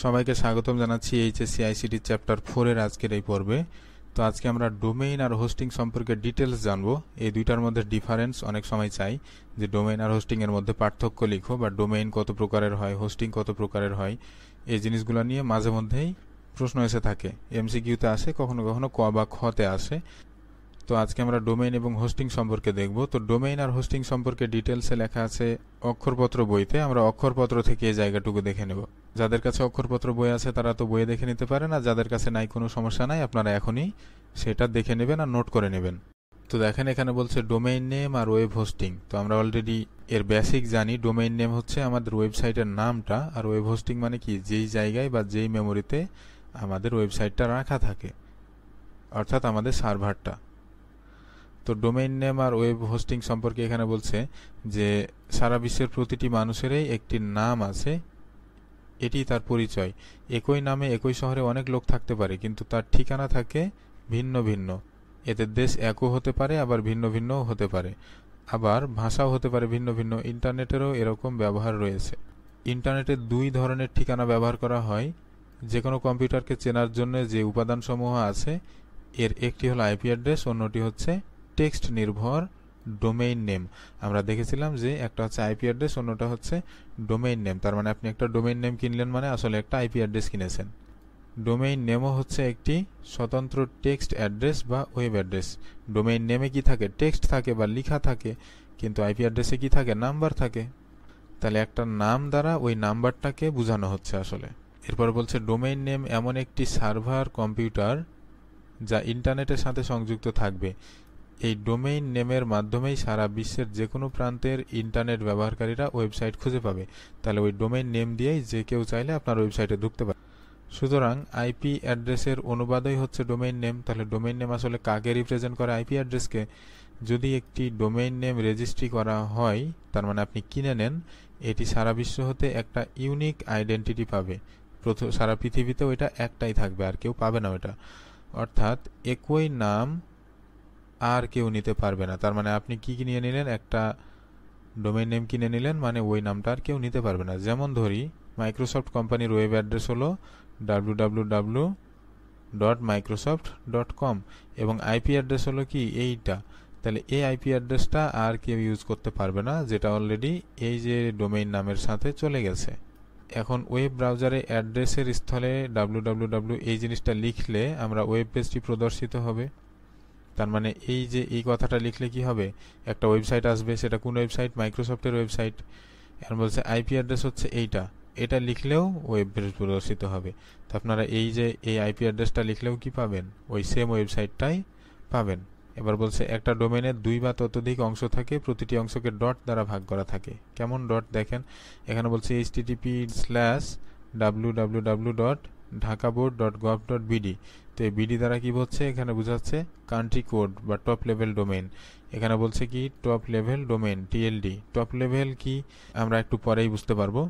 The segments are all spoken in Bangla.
সবাইকে স্বাগতম জানাচ্ছি এইচএসসি আইসিটি চ্যাপ্টার ফোরের আজকের এই পর্বে তো আজকে আমরা ডোমেইন আর হোস্টিং সম্পর্কে ডিটেলস জানবো এই দুইটার মধ্যে ডিফারেন্স অনেক সময় চাই যে ডোমেইন আর হোস্টিংয়ের মধ্যে পার্থক্য লিখো বা ডোমেইন কত প্রকারের হয় হোস্টিং কত প্রকারের হয় এই জিনিসগুলো নিয়ে মাঝে মধ্যেই প্রশ্ন এসে থাকে এমসিকিউতে আসে কখনো কখনো ক বা খতে আসে তো আজকে আমরা ডোমেইন এবং হোস্টিং সম্পর্কে দেখব তো ডোমেইন আর হোস্টিং সম্পর্কে ডিটেলসে লেখা আছে অক্ষরপত্র বইতে আমরা অক্ষরপত্র থেকে এই জায়গাটুকু দেখে নেব যাদের কাছে অক্ষরপত্র বই আছে তারা তো বইয়ে দেখে নিতে পারে না যাদের কাছে নাই কোনো সমস্যা নাই আপনারা এখনই সেটা দেখে নেবেন আর নোট করে নেবেন তো দেখেন এখানে বলছে ডোমেইন নেম আর ওয়েব হোস্টিং তো আমরা অলরেডি এর বেসিক জানি ডোমেইন নেম হচ্ছে আমাদের ওয়েবসাইটের নামটা আর ওয়েব হোস্টিং মানে কি যেই জায়গায় বা যেই মেমোরিতে আমাদের ওয়েবসাইটটা রাখা থাকে অর্থাৎ আমাদের সার্ভারটা তো ডোমেইন নেম আর ওয়েব হোস্টিং সম্পর্কে এখানে বলছে যে সারা বিশ্বের প্রতিটি মানুষেরই একটি নাম আছে এটি তার পরিচয় একই নামে একই শহরে অনেক লোক থাকতে পারে কিন্তু তার ঠিকানা থাকে ভিন্ন ভিন্ন এতে দেশ একও হতে পারে আবার ভিন্ন ভিন্নও হতে পারে আবার ভাষাও হতে পারে ভিন্ন ভিন্ন ইন্টারনেটেরও এরকম ব্যবহার রয়েছে ইন্টারনেটে দুই ধরনের ঠিকানা ব্যবহার করা হয় যে কোনো কম্পিউটারকে চেনার জন্য যে উপাদানসমূহ আছে এর একটি হলো আইপি অ্যাড্রেস অন্যটি হচ্ছে টেক্সট নির্ভর ডোমেইন নেম আমরা দেখেছিলাম যে একটা হচ্ছে আইপি অ্যাড্রেস অন্যটা হচ্ছে ডোমেইন নেম তার মানে আপনি একটা ডোমেইন নেম কিনলেন মানে আসলে একটা আইপি অ্যাড্রেস কিনেছেন ডোমেইন নেমও হচ্ছে একটি স্বতন্ত্র টেক্সট অ্যাড্রেস বা ওয়েব অ্যাড্রেস ডোমেইন নেমে কি থাকে টেক্সট থাকে বা লেখা থাকে কিন্তু আইপি অ্যাড্রেসে কি থাকে নাম্বার থাকে তাহলে একটা নাম দ্বারা ওই নাম্বারটাকে বোঝানো হচ্ছে আসলে এরপর বলছে ডোমেইন নেম এমন একটি সার্ভার কম্পিউটার যা ইন্টারনেটের সাথে সংযুক্ত থাকবে এই ডোমেইন নেমের মাধ্যমেই সারা বিশ্বের যে কোনো প্রান্তের ইন্টারনেট ব্যবহারকারীরা ওয়েবসাইট খুঁজে পাবে তাহলে ওই ডোমেইন নেম দিয়েই যে কেউ চাইলে আপনার ওয়েবসাইটে ঢুকতে পারে সুতরাং আইপি অ্যাড্রেসের অনুবাদই হচ্ছে ডোমেইন নেম তাহলে ডোমেইন নেম আসলে কাকে রিপ্রেজেন্ট করে আইপি অ্যাড্রেসকে যদি একটি ডোমেইন নেম রেজিস্ট্রি করা হয় তার মানে আপনি কিনে নেন এটি সারা বিশ্ব হতে একটা ইউনিক আইডেন্টিটি পাবে সারা পৃথিবীতে ওইটা একটাই থাকবে আর কেউ পাবে না ওইটা অর্থাৎ একই নাম আর কেউ নিতে পারবে না তার মানে আপনি কি কিনে নিলেন একটা ডোমেইন নেম কিনে নিলেন মানে ওই নামটা আর কেউ নিতে পারবে না যেমন ধরি মাইক্রোসফট কোম্পানির ওয়েব অ্যাড্রেস হলো W dot Microsoft dot com এবং আইপি অ্যাড্রেস হলো কি এইটা তাহলে এই আইপি অ্যাড্রেসটা আর কেউ ইউজ করতে পারবে না যেটা অলরেডি এই যে ডোমেইন নামের সাথে চলে গেছে এখন ওয়েব ব্রাউজারে অ্যাড্রেসের স্থলে ডাব্লু এই জিনিসটা লিখলে আমরা ওয়েব পেজটি প্রদর্শিত হবে তার মানে এই যে এই কথাটা লিখলে কি হবে একটা ওয়েবসাইট আসবে সেটা কোন ওয়েবসাইট মাইক্রোসফটের ওয়েবসাইট এখন বলছে আইপি অ্যাড্রেস হচ্ছে এইটা এটা লিখলেও ওয়েব পেজ প্রদর্শিত হবে তো আপনারা এই যে এই আইপি অ্যাড্রেসটা লিখলেও কি পাবেন ওই সেম ওয়েবসাইটটাই পাবেন এবার বলছে একটা ডোমেনের দুই বা ততোধিক অংশ থাকে প্রতিটি অংশকে ডট দ্বারা ভাগ করা থাকে কেমন ডট দেখেন এখানে বলছে HTTP slash W W W dot Dhaka board dot gov dot BD তো এই বিডি দ্বারা কি হচ্ছে এখানে বোঝাচ্ছে কান্ট্রি কোড বা টপ লেভেল ডোমেন এখানে বলছে কি top level domain TLD top level কি আমরা একটু পরেই বুঝতে পারবো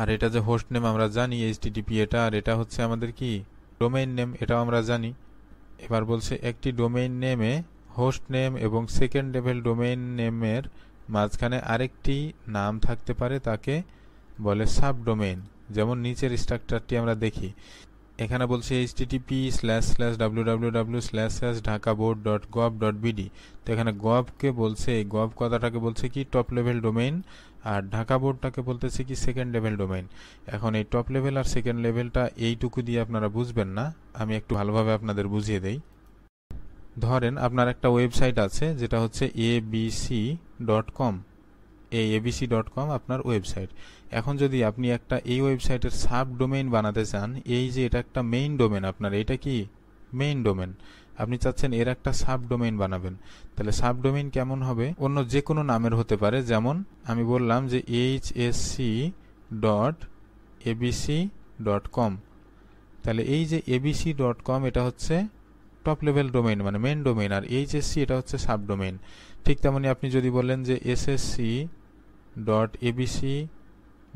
আর এটা যে হোস্ট নেম আমরা জানি এইচটিডিপি এটা আর এটা হচ্ছে আমাদের কি ডোমেইন নেম এটাও আমরা জানি এবার বলছে একটি ডোমেইন নেমে হোস্ট নেম এবং সেকেন্ড লেভেল ডোমেইন নেমের মাঝখানে আরেকটি নাম থাকতে পারে তাকে বলে সাব ডোমেইন যেমন নিচের স্ট্রাকচারটি আমরা দেখি এখানে বলছে HTTP slash slash W W W slash slash Dhaka board dot gov dot BD তো এখানে গভকে বলছে এই গভ কথাটাকে বলছে কি টপ লেভেল ডোমেইন আর ঢাকা বোর্ডটাকে বলতেছে কি সেকেন্ড লেভেল ডোমেইন এখন এই টপ লেভেল আর সেকেন্ড লেভেলটা এইটুকু দিয়ে আপনারা বুঝবেন না আমি একটু ভালোভাবে আপনাদের বুঝিয়ে দেই ধরেন আপনার একটা ওয়েবসাইট আছে যেটা হচ্ছে A B C dot com এই এবিসি ডট কম আপনার ওয়েবসাইট এখন যদি আপনি একটা এই ওয়েবসাইটের সাব ডোমেইন বানাতে চান এই যে এটা একটা মেইন ডোমেন আপনার এটা কি মেইন ডোমেন আপনি চাচ্ছেন এর একটা সাব ডোমেইন বানাবেন তাহলে সাব ডোমেইন কেমন হবে অন্য যে কোনো নামের হতে পারে যেমন আমি বললাম যে H S C dot ABC dot com তাহলে এই যে এবিসি ডট কম এটা হচ্ছে টপ লেভেল ডোমেইন মানে মেন ডোমেইন আর এইচএসসি এটা হচ্ছে সাব ডোমেইন ঠিক তেমনি আপনি যদি বলেন যে SSC dot ABC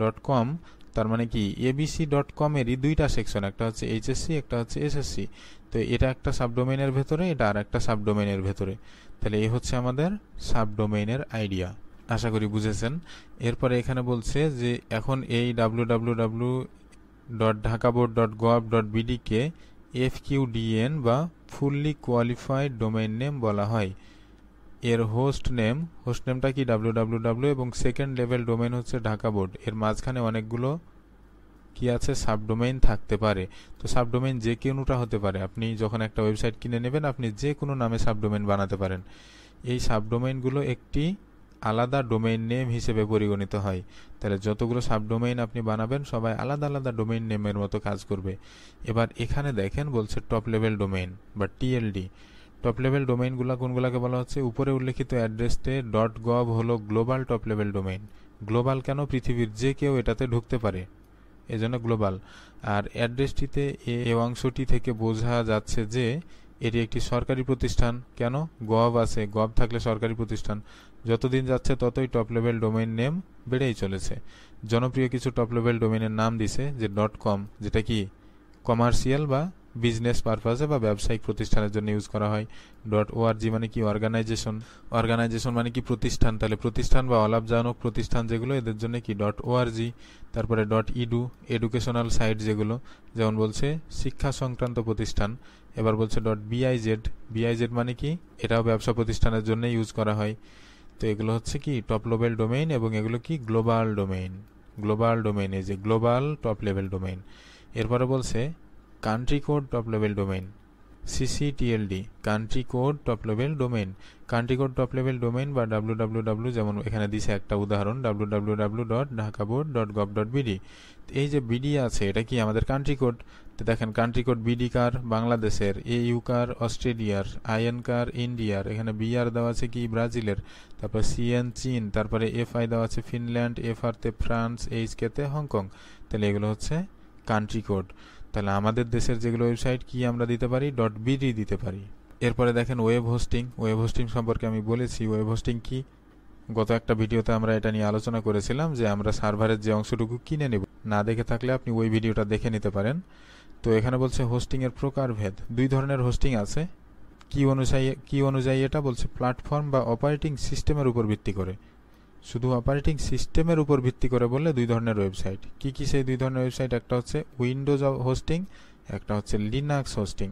dot com তার মানে কি এবিসি ডট কমেরই দুইটা সেকশন একটা হচ্ছে এইচএসসি একটা হচ্ছে এসএসসি তো এটা একটা সাবডোমেনের ভেতরে এটা আর একটা সাবডোমেনের ভেতরে তাহলে এই হচ্ছে আমাদের সাবডোমেনের আইডিয়া আশা করি বুঝেছেন এরপরে এখানে বলছে যে এখন এই W W W dot Dhaka board dot gov dot বিডিকে এফ কিউডিএন বা ফুললি কোয়ালিফাইড ডোমেইন নেম বলা হয় এর হোস্ট নেম হোস্ট নেমটা কি ডাব্লিউডাব্লিউডাব্লিউ এবং সেকেন্ড লেভেল ডোমেন হচ্ছে ঢাকা বোর্ড এর মাঝখানে অনেকগুলো কি আছে সাবডোমেইন থাকতে পারে তো সাবডোমেন যে কোনোটা হতে পারে আপনি যখন একটা ওয়েবসাইট কিনে নেবেন আপনি যে কোনো নামে সাবডোমেন বানাতে পারেন এই সাবডোমেনগুলো একটি আলাদা ডোমেইন নেম হিসেবে পরিগণিত হয় তাহলে যতগুলো সাবডোমেইন আপনি বানাবেন সবাই আলাদা আলাদা ডোমেইন নেমের মতো কাজ করবে এবার এখানে দেখেন বলছে টপ লেভেল ডোমেইন বা টিএলডি টপ লেভেল ডোমেইনগুলো কোনগুলোকে বলা হচ্ছে উপরে উল্লেখিত অ্যাড্রেসটে ডট গভ হলো global top level domain global কেন পৃথিবীর যে কেউ এটাতে ঢুকতে পারে এজন্য গ্লোবাল আর অ্যাড্রেসটিতে এ অংশটি থেকে বোঝা যাচ্ছে যে এটি একটি সরকারি প্রতিষ্ঠান কেন গভ আছে গভ থাকলে সরকারি প্রতিষ্ঠান যতদিন যাচ্ছে ততই টপ লেভেল ডোমেইন নেম বেড়েই চলেছে জনপ্রিয় কিছু টপ লেভেল ডোমেইনের নাম দিছে যে ডট কম যেটা কি কমার্শিয়াল বা বিজনেস পারপাসে বা ব্যবসায়িক প্রতিষ্ঠানের জন্য ইউজ করা হয় ডট ওআরজি মানে কি অর্গানাইজেশন অর্গানাইজেশন মানে কি প্রতিষ্ঠান তাহলে প্রতিষ্ঠান বা অলাভজনক প্রতিষ্ঠান যেগুলো এদের জন্য কি ডট ওআরজি তারপরে ডট ইডু এডুকেশনাল সাইট যেগুলো যেমন বলছে শিক্ষা সংক্রান্ত প্রতিষ্ঠান এবার বলছে ডট বিআইজেড বিআইজেড মানে কি এটাও ব্যবসা প্রতিষ্ঠানের জন্য ইউজ করা হয় তো এগুলো হচ্ছে কি টপ লেভেল ডোমেইন এবং এগুলো কি গ্লোবাল ডোমেইন গ্লোবাল ডোমেইন এই যে গ্লোবাল টপ লেভেল ডোমেইন এরপরে বলছে country code top level domain ccTLD country code top level domain country code top level domain বা ডাব্লু যেমন এখানে দিছে একটা উদাহরণ W dot Dhaka board dot gov dot BD এই যে বিডি আছে এটা কি আমাদের কান্ট্রি কোড তো দেখেন কান্ট্রি কোড বিডি কার বাংলাদেশের এ ইউ কার অস্ট্রেলিয়ার আইএন কার ইন্ডিয়ার এখানে বি আর দেওয়া আছে কি ব্রাজিলের তারপর সিএন চীন তারপরে এফ আই দেওয়া আছে ফিনল্যান্ড এফ আর তে ফ্রান্স এইচ কে তে হংকং তাহলে এগুলো হচ্ছে কান্ট্রি কোড তাহলে আমাদের দেশের যেগুলো ওয়েবসাইট কি আমরা দিতে পারি ডট বিডি দিতে পারি এরপরে দেখেন ওয়েব হোস্টিং ওয়েব হোস্টিং সম্পর্কে আমি বলেছি ওয়েব হোস্টিং কি গত একটা ভিডিওতে আমরা এটা নিয়ে আলোচনা করেছিলাম যে আমরা সার্ভারের যে অংশটুকু কিনে নেব না দেখে থাকলে আপনি ওই ভিডিওটা দেখে নিতে পারেন তো এখানে বলছে হোস্টিংয়ের প্রকারভেদ দুই ধরনের হোস্টিং আছে কি অনুযায়ী কি অনুযায়ী এটা বলছে প্ল্যাটফর্ম বা অপারেটিং সিস্টেমের উপর ভিত্তি করে শুধু অপারেটিং সিস্টেমের উপর ভিত্তি করে বললে দুই ধরনের ওয়েবসাইট কি কি সেই দুই ধরনের ওয়েবসাইট একটা হচ্ছে উইন্ডোজ হোস্টিং একটা হচ্ছে লিনাক্স হোস্টিং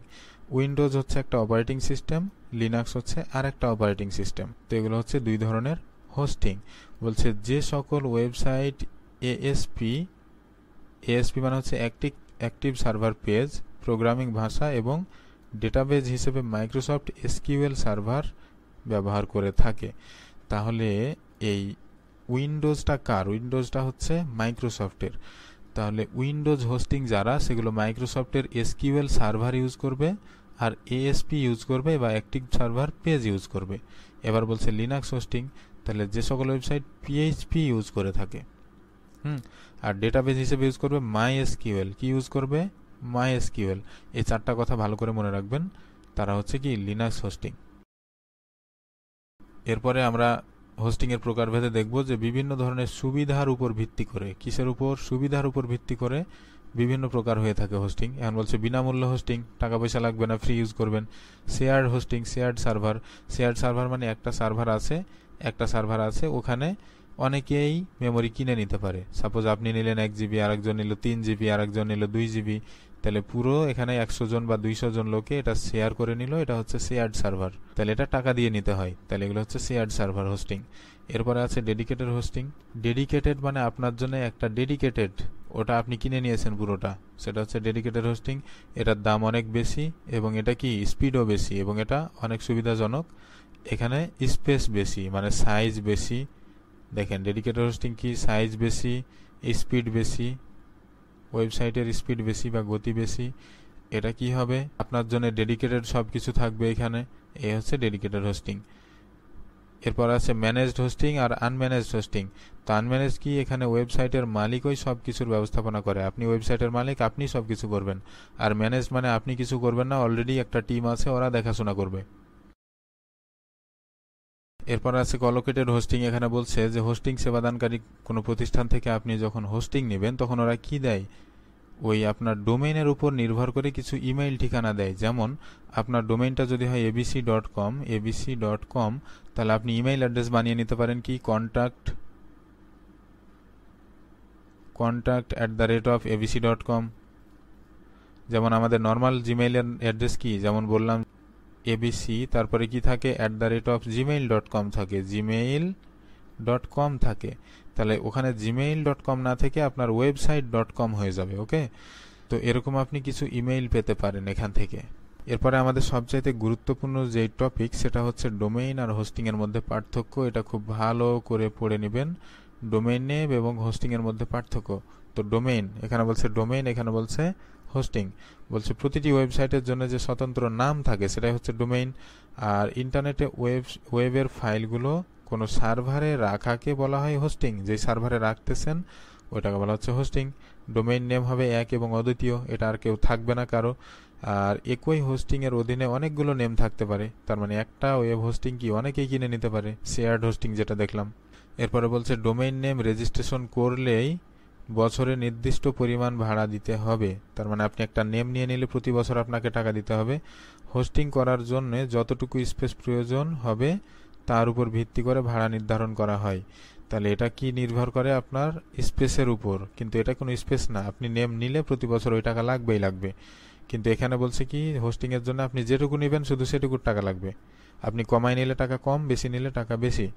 উইন্ডোজ হচ্ছে একটা অপারেটিং সিস্টেম লিনাক্স হচ্ছে আর একটা অপারেটিং সিস্টেম তো এগুলো হচ্ছে দুই ধরনের হোস্টিং বলছে যে সকল ওয়েবসাইট এএসপি এএসপি মানে হচ্ছে active active server page programming ভাষা এবং ডেটাবেজ হিসেবে মাইক্রোসফট এসকিউএল সার্ভার ব্যবহার করে থাকে তাহলে এই উইন্ডোজটা কার উইন্ডোজটা হচ্ছে মাইক্রোসফটের তাহলে উইন্ডোজ হোস্টিং যারা সেগুলো মাইক্রোসফটের এসকিউএল সার্ভার ইউজ করবে আর এএসপি ইউজ করবে বা অ্যাক্টিভ সার্ভার পেজ ইউজ করবে এবার বলছে লিনাক্স হোস্টিং তাহলে যে সকল ওয়েবসাইট পিএইচপি ইউজ করে থাকে হুম আর ডেটাবেস হিসেবে ইউজ করবে মাই এসকিউএল কি ইউজ করবে মাই এসকিউএল এই চারটা কথা ভালো করে মনে রাখবেন তারা হচ্ছে কি লিনাক্স হোস্টিং এরপরে আমরা হোস্টিংয়ের প্রকারভেদে দেখব যে বিভিন্ন ধরনের সুবিধার উপর ভিত্তি করে কিসের উপর সুবিধার উপর ভিত্তি করে বিভিন্ন প্রকার হয়ে থাকে হোস্টিং এখন বলছে বিনামূল্য হোস্টিং টাকা পয়সা লাগবে না ফ্রি ইউজ করবেন shared hosting shared server shared server মানে একটা সার্ভার আছে একটা সার্ভার আছে ওখানে অনেকেই মেমোরি কিনে নিতে পারে সাপোজ আপনি নিলেন এক জিবি আরেকজন নিল তিন জিবি আরেকজন নিল দুই জিবি তাহলে পুরো এখানে একশো জন বা দুইশো জন লোকে এটা শেয়ার করে নিল এটা হচ্ছে শেয়ার্ড সার্ভার তাহলে এটা টাকা দিয়ে নিতে হয় তাহলে এগুলো হচ্ছে শেয়ার্ড সার্ভার হোস্টিং এরপরে আছে ডেডিকেটেড হোস্টিং ডেডিকেটেড মানে আপনার জন্য একটা ডেডিকেটেড ওটা আপনি কিনে নিয়েছেন পুরোটা সেটা হচ্ছে ডেডিকেটেড হোস্টিং এটার দাম অনেক বেশি এবং এটা কি স্পিডও বেশি এবং এটা অনেক সুবিধাজনক এখানে স্পেস বেশি মানে সাইজ বেশি দেখেন ডেডিকেটেড হোস্টিং কি সাইজ বেশি স্পিড বেশি ওয়েবসাইটের স্পিড বেশি বা গতি বেশি এটা কি হবে আপনার জন্য ডেডিকেটেড সব কিছু থাকবে এখানে এই হচ্ছে ডেডিকেটেড হোস্টিং এরপর আছে ম্যানেজড হোস্টিং আর আনম্যানেজড হোস্টিং তো আনম্যানেজ কি এখানে ওয়েবসাইটের মালিকই সব কিছুর ব্যবস্থাপনা করে আপনি ওয়েবসাইটের মালিক আপনি সব কিছু করবেন আর ম্যানেজ মানে আপনি কিছু করবেন না অলরেডি একটা টিম আছে ওরা দেখাশোনা করবে এরপর আছে কলোকেটেড হোস্টিং এখানে বলছে যে হোস্টিং সেবাদানকারী কোনো প্রতিষ্ঠান থেকে আপনি যখন হোস্টিং নেবেন তখন ওরা কি দেয় ওই আপনার ডোমেইনের উপর নির্ভর করে কিছু ইমেইল ঠিকানা দেয় যেমন আপনার ডোমেইনটা যদি হয় ABC dot com ABC dot com তাহলে আপনি ইমেইল অ্যাড্রেস বানিয়ে নিতে পারেন কি contact contact at the rate of ABC dot com যেমন আমাদের নর্মাল জিমেইলের অ্যাড্রেস কি যেমন বললাম এবিসি তারপরে কি থাকে at the rate of Gmail dot com থাকে জিমেইল ডট কম থাকে তাহলে ওখানে জিমেইল ডট কম না থেকে আপনার ওয়েবসাইট ডট কম হয়ে যাবে ওকে তো এরকম আপনি কিছু ইমেইল পেতে পারেন এখান থেকে এরপরে আমাদের সবচাইতে গুরুত্বপূর্ণ যে টপিক সেটা হচ্ছে ডোমেইন আর হোস্টিংয়ের মধ্যে পার্থক্য এটা খুব ভালো করে পড়ে নেবেন ডোমেইন নেম এবং হোস্টিংয়ের মধ্যে পার্থক্য তো ডোমেইন এখানে বলছে ডোমেইন এখানে বলছে হোস্টিং বলছে প্রতিটি ওয়েবসাইটের জন্য যে স্বতন্ত্র নাম থাকে সেটাই হচ্ছে ডোমেইন আর ইন্টারনেটে ওয়েব ওয়েবের ফাইলগুলো কোনো সার্ভারে রাখাকে বলা হয় হোস্টিং যেই সার্ভারে রাখতেছেন ওটাকে বলা হচ্ছে হোস্টিং ডোমেইন নেম হবে এক এবং অদ্বিতীয় এটা আর কেউ থাকবে না কারো আর একই হোস্টিংয়ের অধীনে অনেকগুলো নেম থাকতে পারে তার মানে একটা ওয়েব হোস্টিং কি অনেকেই কিনে নিতে পারে শেয়ার্ড হোস্টিং যেটা দেখলাম এরপরে বলছে ডোমেইন নেম রেজিস্ট্রেশন করলেই বছরে নির্দিষ্ট পরিমাণ ভাড়া দিতে হবে তার মানে আপনি একটা নেম নিয়ে নিলে প্রতি বছর আপনাকে টাকা দিতে হবে হোস্টিং করার জন্য যতটুকু স্পেস প্রয়োজন হবে তার উপর ভিত্তি করে ভাড়া নির্ধারণ করা হয় তাহলে এটা কি নির্ভর করে আপনার স্পেসের উপর কিন্তু এটা কোনো স্পেস না আপনি নেম নিলে প্রতি বছর ওই টাকা লাগবেই লাগবে কিন্তু এখানে বলছে কি হোস্টিংয়ের জন্য আপনি যেটুকু নেবেন শুধু সেটুকুর টাকা লাগবে আপনি কমায় নিলে টাকা কম বেশি নিলে টাকা বেশি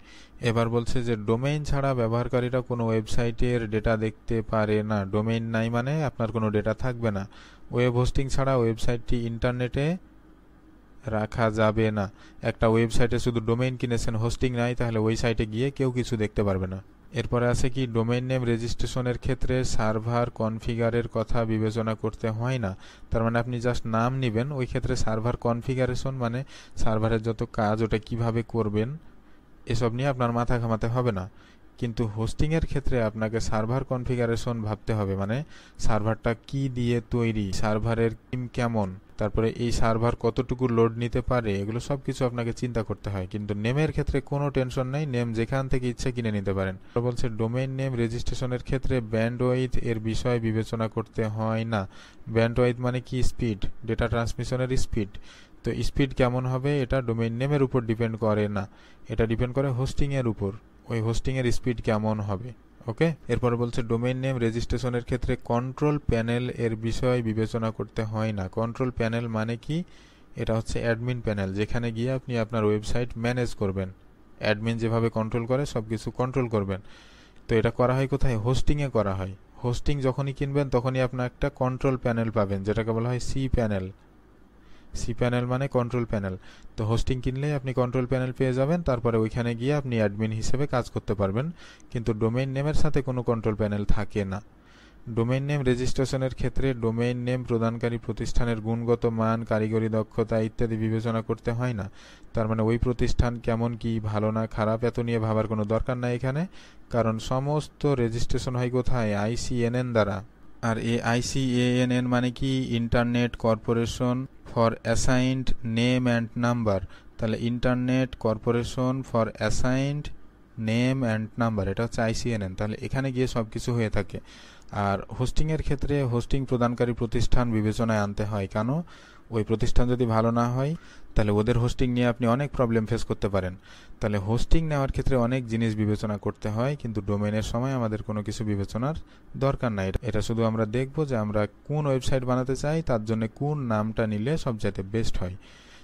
এবার বলছে যে ডোমেইন ছাড়া ব্যবহারকারীরা কোনো ওয়েবসাইটের ডেটা দেখতে পারে না ডোমেইন নাই মানে আপনার কোনো ডেটা থাকবে না ওয়েব হোস্টিং ছাড়া ওয়েবসাইটটি ইন্টারনেটে রাখা যাবে না একটা ওয়েবসাইটে শুধু ডোমেইন কিনেছেন হোস্টিং নাই তাহলে ওই সাইটে গিয়ে কেউ কিছু দেখতে পারবে না এরপরে আছে কি ডোমেইন নেম রেজিস্ট্রেশনের ক্ষেত্রে সার্ভার কনফিগারের কথা বিবেচনা করতে হয় না তার মানে আপনি জাস্ট নাম নেবেন ওই ক্ষেত্রে সার্ভার কনফিগারেশন মানে সার্ভারের যত কাজ ওটা কিভাবে করবেন এসব নিয়ে আপনার মাথা ঘামাতে হবে না কিন্তু হোস্টিংয়ের ক্ষেত্রে আপনাকে সার্ভার কনফিগারেশন ভাবতে হবে মানে সার্ভারটা কি দিয়ে তৈরি সার্ভারের কিম কেমন তারপরে এই সার্ভার কতটুকু লোড নিতে পারে এগুলো সব কিছু আপনাকে চিন্তা করতে হয় কিন্তু নেমের ক্ষেত্রে কোনো টেনশন নেই নেম যেখান থেকে ইচ্ছে কিনে নিতে পারেন বলছে ডোমেইন নেম রেজিস্ট্রেশনের ক্ষেত্রে ব্যান্ডওয়াইথ এর বিষয় বিবেচনা করতে হয় না ব্যান্ডওয়াইথ মানে কি স্পিড ডেটা ট্রান্সমিশনের স্পিড তো স্পিড কেমন হবে এটা ডোমেইন নেমের উপর ডিপেন্ড করে না এটা ডিপেন্ড করে হোস্টিংয়ের উপর ওই হোস্টিংয়ের স্পিড কেমন হবে ওকে এরপর বলছে ডোমেইন নেম রেজিস্ট্রেশনের ক্ষেত্রে কন্ট্রোল প্যানেল এর বিষয় বিবেচনা করতে হয় না কন্ট্রোল প্যানেল মানে কি এটা হচ্ছে অ্যাডমিন প্যানেল যেখানে গিয়ে আপনি আপনার ওয়েবসাইট ম্যানেজ করবেন অ্যাডমিন যেভাবে কন্ট্রোল করে সব কিছু কন্ট্রোল করবেন তো এটা করা হয় কোথায় হোস্টিংয়ে করা হয় হোস্টিং যখনই কিনবেন তখনই আপনার একটা কন্ট্রোল প্যানেল পাবেন যেটাকে বলা হয় সি প্যানেল সি প্যানেল মানে কন্ট্রোল প্যানেল তো হোস্টিং কিনলেই আপনি কন্ট্রোল প্যানেল পেয়ে যাবেন তারপরে ওইখানে গিয়ে আপনি অ্যাডমিন হিসেবে কাজ করতে পারবেন কিন্তু ডোমেইন নেমের সাথে কোনো কন্ট্রোল প্যানেল থাকে না ডোমেইন নেম রেজিস্ট্রেশনের ক্ষেত্রে ডোমেইন নেম প্রদানকারী প্রতিষ্ঠানের গুণগত মান কারিগরি দক্ষতা ইত্যাদি বিবেচনা করতে হয় না তার মানে ওই প্রতিষ্ঠান কেমন কি ভালো না খারাপ এত নিয়ে ভাবার কোনো দরকার নাই এখানে কারণ সমস্ত রেজিস্ট্রেশন হয় কোথায় আইসিএনএন দ্বারা আর এ আইসিএএনএন মানে কি internet corporation for assigned name and number তাহলে internet corporation for assigned name and number এটা হচ্ছে আইসিএনএন তাহলে এখানে গিয়ে সব কিছু হয়ে থাকে আর হোস্টিংয়ের ক্ষেত্রে হোস্টিং প্রদানকারী প্রতিষ্ঠান বিবেচনায় আনতে হয় কেন ওই প্রতিষ্ঠান যদি ভালো না হয় তাহলে ওদের হোস্টিং নিয়ে আপনি অনেক প্রবলেম ফেস করতে পারেন তাহলে হোস্টিং নেওয়ার ক্ষেত্রে অনেক জিনিস বিবেচনা করতে হয় কিন্তু ডোমেনের সময় আমাদের কোনো কিছু বিবেচনার দরকার নাই এটা শুধু আমরা দেখব যে আমরা কোন ওয়েবসাইট বানাতে চাই তার জন্য কোন নামটা নিলে সবচাইতে বেস্ট হয়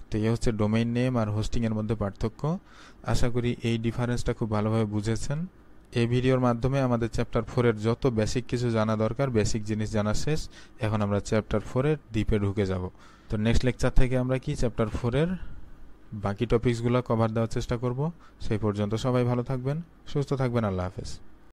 তো এই হচ্ছে ডোমেইন নেম আর হোস্টিংয়ের মধ্যে পার্থক্য আশা করি এই ডিফারেন্সটা খুব ভালোভাবে বুঝেছেন এই ভিডিওর মাধ্যমে আমাদের চ্যাপ্টার ফোরের যত বেসিক কিছু জানা দরকার বেসিক জিনিস জানা শেষ এখন আমরা চ্যাপ্টার ফোরের দ্বীপে ঢুকে যাব তো নেক্সট লেকচার থেকে আমরা কি চ্যাপ্টার ফোরের বাকি টপিকসগুলো কভার দেওয়ার চেষ্টা করব সেই পর্যন্ত সবাই ভালো থাকবেন সুস্থ থাকবেন আল্লাহ হাফেজ